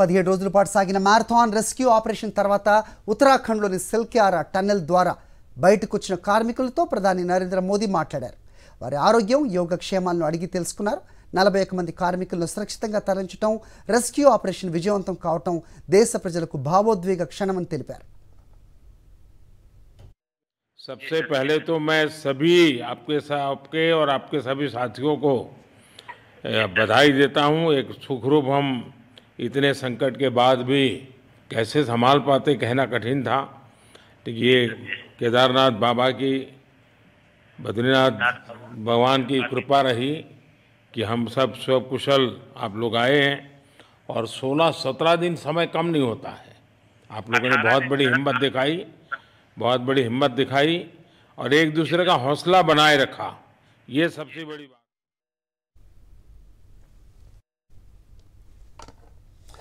పదిహేడు రోజుల పాటు సాగిన మ్యారథాన్ రెస్క్యూ ఆపరేషన్ తర్వాత ఉత్తరాఖండ్లోని సిల్క్యారా టన్నెల్ ద్వారా బయటకు వచ్చిన కార్మికులతో ప్రధాని నరేంద్ర మోదీ మాట్లాడారు వారి ఆరోగ్యం యోగక్షేమాలను అడిగి తెలుసుకున్నారు నలభై ఒక్క మంది కార్మికులను సురక్షితంగా తరలించడం రెస్క్యూ ఆపరేషన్ విజయవంతం కావటం దేశ ప్రజలకు భావోద్వేగ క్షణమని తెలిపారు सबसे पहले तो मैं सभी आपके आपके और आपके सभी साथियों को बधाई देता हूं एक सुखरूप हम इतने संकट के बाद भी कैसे संभाल पाते कहना कठिन था ये केदारनाथ बाबा की बद्रीनाथ भगवान की कृपा रही कि हम सब स्वकुशल आप लोग आए हैं और 16-17 दिन समय कम नहीं होता है आप लोगों ने बहुत बड़ी हिम्मत दिखाई बहुत बड़ी हिम्मत दिखाई और एक दूसरे का हौसला बनाए रखा ये सबसे बड़ी बात